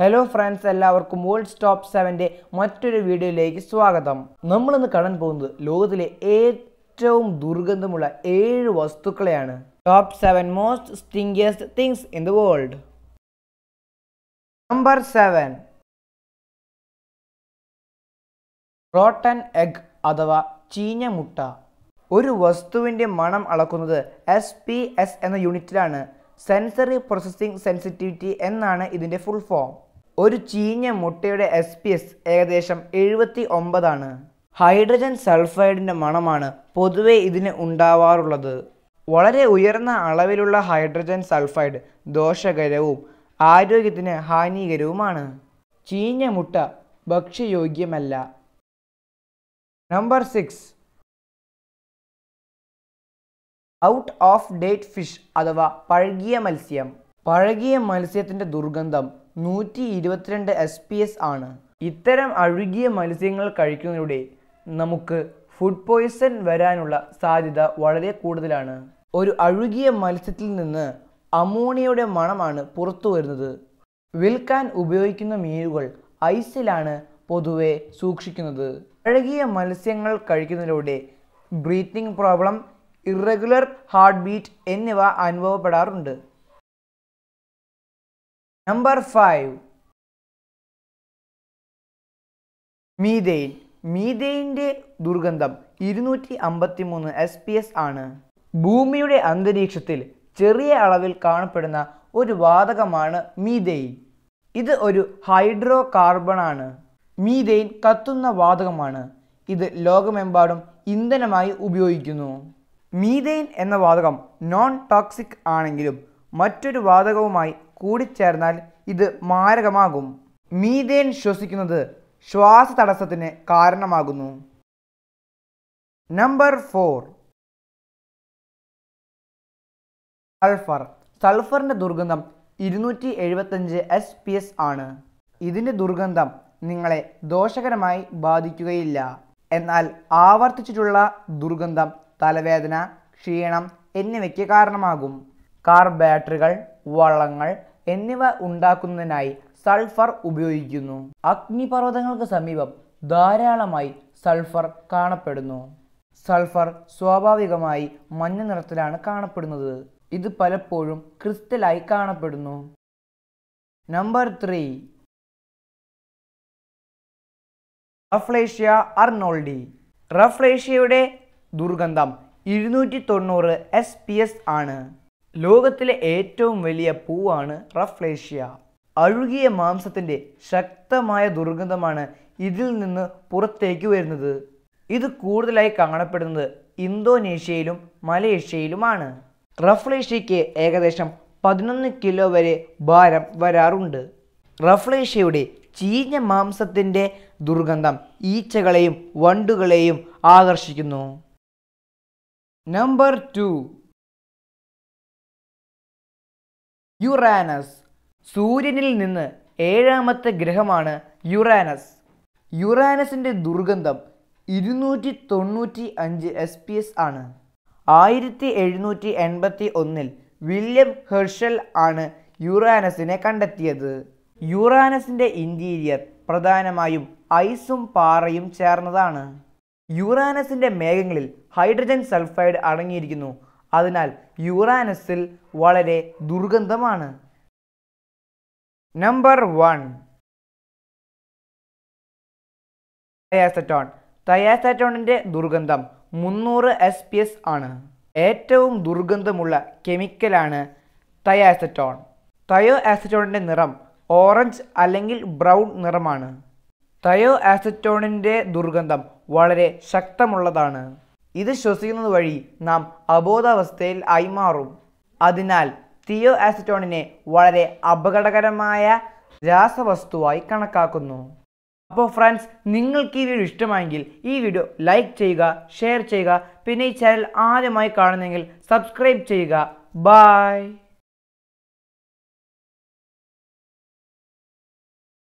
hello friends എല്ലാവർക്കും world stop സെവൻ്റെ മറ്റൊരു വീഡിയോയിലേക്ക് സ്വാഗതം നമ്മളിന്ന് കാണാൻ പോകുന്നത് ലോകത്തിലെ ഏറ്റവും ദുർഗന്ധമുള്ള ഏഴ് വസ്തുക്കളെയാണ് top seven most stinkiest things in the world number seven rotten egg അഥവാ ചീഞ്ഞ മുട്ട ഒരു വസ്തുവിൻ്റെ മണം അളക്കുന്നത് എസ് പി എസ് എന്ന യൂണിറ്റിലാണ് സെൻസറി പ്രോസസ്സിംഗ് സെൻസിറ്റിവിറ്റി എന്നാണ് ഇതിൻ്റെ ഫുൾ ഫോം ഒരു ചീഞ്ഞ മുട്ടയുടെ എസ് പി എസ് ഏകദേശം എഴുപത്തി ഒമ്പതാണ് ഹൈഡ്രജൻ സൾഫൈഡിൻ്റെ മണമാണ് പൊതുവെ ഇതിന് ഉണ്ടാവാറുള്ളത് വളരെ ഉയർന്ന അളവിലുള്ള ഹൈഡ്രജൻ സൾഫൈഡ് ദോഷകരവും ആരോഗ്യത്തിന് ഹാനികരവുമാണ് ചീഞ്ഞ മുട്ട ഭക്ഷ്യയോഗ്യമല്ല number six out of date fish അഥവാ പഴകിയ മത്സ്യം പഴകിയ മത്സ്യത്തിൻ്റെ ദുർഗന്ധം നൂറ്റി ഇരുപത്തിരണ്ട് എസ് പി എസ് ആണ് ഇത്തരം അഴുകിയ മത്സ്യങ്ങൾ കഴിക്കുന്നതിലൂടെ നമുക്ക് ഫുഡ് പോയ്സൺ വരാനുള്ള സാധ്യത വളരെ കൂടുതലാണ് ഒരു അഴുകിയ മത്സ്യത്തിൽ നിന്ന് അമോണിയയുടെ മണമാണ് പുറത്തു വരുന്നത് വിൽക്കാൻ ഉപയോഗിക്കുന്ന മീനുകൾ ഐസിലാണ് പൊതുവെ സൂക്ഷിക്കുന്നത് അഴുകിയ മത്സ്യങ്ങൾ കഴിക്കുന്നതിലൂടെ breathing problem irregular heartbeat എന്നിവ അനുഭവപ്പെടാറുണ്ട് നമ്പർ 5 മീതെയിൻ മീതെയിൻ്റെ ദുർഗന്ധം ഇരുന്നൂറ്റി അമ്പത്തി മൂന്ന് എസ് പി എസ് ആണ് ഭൂമിയുടെ അന്തരീക്ഷത്തിൽ ചെറിയ അളവിൽ കാണപ്പെടുന്ന ഒരു വാതകമാണ് മീതെയിൻ ഇത് ഒരു ഹൈഡ്രോ ആണ് മീതെയിൻ കത്തുന്ന വാതകമാണ് ഇത് ലോകമെമ്പാടും ഇന്ധനമായി ഉപയോഗിക്കുന്നു മീതെയിൻ എന്ന വാതകം നോൺ ടോക്സിക് ആണെങ്കിലും മറ്റൊരു വാതകവുമായി കൂടിച്ചേർന്നാൽ ഇത് മാരകമാകും മീതേൻ ശ്വസിക്കുന്നത് ശ്വാസ തടസ്സത്തിന് കാരണമാകുന്നു നമ്പർ ഫോർ സൾഫർ സൾഫറിൻ്റെ ദുർഗന്ധം ഇരുന്നൂറ്റി എഴുപത്തഞ്ച് എസ് പി എസ് ആണ് ഇതിൻ്റെ ദുർഗന്ധം നിങ്ങളെ ദോഷകരമായി ബാധിക്കുകയില്ല എന്നാൽ ആവർത്തിച്ചിട്ടുള്ള ദുർഗന്ധം തലവേദന ക്ഷീണം എന്നിവയ്ക്ക് കാരണമാകും കാർ ബാറ്ററികൾ വളങ്ങൾ എന്നിവ ഉണ്ടാക്കുന്നതിനായി സൾഫർ ഉപയോഗിക്കുന്നു അഗ്നിപർവ്വതങ്ങൾക്ക് സമീപം ധാരാളമായി സൾഫർ കാണപ്പെടുന്നു സൾഫർ സ്വാഭാവികമായി മഞ്ഞ നിറത്തിലാണ് കാണപ്പെടുന്നത് ഇത് പലപ്പോഴും ക്രിസ്റ്റലായി കാണപ്പെടുന്നു നമ്പർ ത്രീ റഫ്ലേഷ്യ അർണോൾഡി റഫ്ലേഷ്യയുടെ ദുർഗന്ധം ഇരുന്നൂറ്റി തൊണ്ണൂറ് എസ് പി എസ് ആണ് ലോകത്തിലെ ഏറ്റവും വലിയ പൂവാണ് റഫ്ലേഷ്യ അഴുകിയ മാംസത്തിൻ്റെ ശക്തമായ ദുർഗന്ധമാണ് ഇതിൽ നിന്ന് പുറത്തേക്ക് വരുന്നത് ഇത് കൂടുതലായി കാണപ്പെടുന്നത് ഇന്തോനേഷ്യയിലും മലേഷ്യയിലുമാണ് റഫ്ലേഷ്യയ്ക്ക് ഏകദേശം പതിനൊന്ന് കിലോ വരെ ഭാരം വരാറുണ്ട് റഫ്ലേഷ്യയുടെ ചീഞ്ഞ മാംസത്തിൻ്റെ ദുർഗന്ധം ഈച്ചകളെയും വണ്ടുകളെയും ആകർഷിക്കുന്നു നമ്പർ ടു യുറാനസ് സൂര്യനിൽ നിന്ന് ഏഴാമത്തെ ഗ്രഹമാണ് യുറാനസ് യുറാനസിൻ്റെ ദുർഗന്ധം ഇരുന്നൂറ്റി തൊണ്ണൂറ്റി അഞ്ച് എസ് പി എസ് ആണ് ആയിരത്തി എഴുന്നൂറ്റി എൺപത്തി ഒന്നിൽ വില്യം ഹെർഷൽ ആണ് യുറാനസിനെ കണ്ടെത്തിയത് യുറാനസിൻ്റെ ഇൻറ്റീരിയർ പ്രധാനമായും ഐസും പാറയും ചേർന്നതാണ് യുറാനസിൻ്റെ മേഘങ്ങളിൽ ഹൈഡ്രജൻ സൾഫൈഡ് അടങ്ങിയിരിക്കുന്നു അതിനാൽ യുറാനസിൽ വളരെ ദുർഗന്ധമാണ് നമ്പർ വൺ തയാസറ്റോൺ തയാസറ്റോണിൻ്റെ ദുർഗന്ധം മുന്നൂറ് എസ് പി എസ് ആണ് ഏറ്റവും ദുർഗന്ധമുള്ള കെമിക്കലാണ് തയാസറ്റോൺ തയോ ആസറ്റോണിൻ്റെ നിറം ഓറഞ്ച് അല്ലെങ്കിൽ ബ്രൗൺ നിറമാണ് തയോ ആസറ്റോണിൻ്റെ ദുർഗന്ധം വളരെ ശക്തമുള്ളതാണ് ഇത് ശ്വസിക്കുന്നത് വഴി നാം അബോധാവസ്ഥയിൽ ആയി മാറും അതിനാൽ തിയോ ആസിറ്റോണിനെ വളരെ അപകടകരമായ രാസവസ്തുവായി കണക്കാക്കുന്നു അപ്പോൾ ഫ്രണ്ട്സ് നിങ്ങൾക്ക് ഈ വീഡിയോ ഇഷ്ടമായെങ്കിൽ ഈ വീഡിയോ ലൈക്ക് ചെയ്യുക ഷെയർ ചെയ്യുക പിന്നെ ഈ ചാനൽ ആദ്യമായി കാണുന്നെങ്കിൽ സബ്സ്ക്രൈബ് ചെയ്യുക ബായ്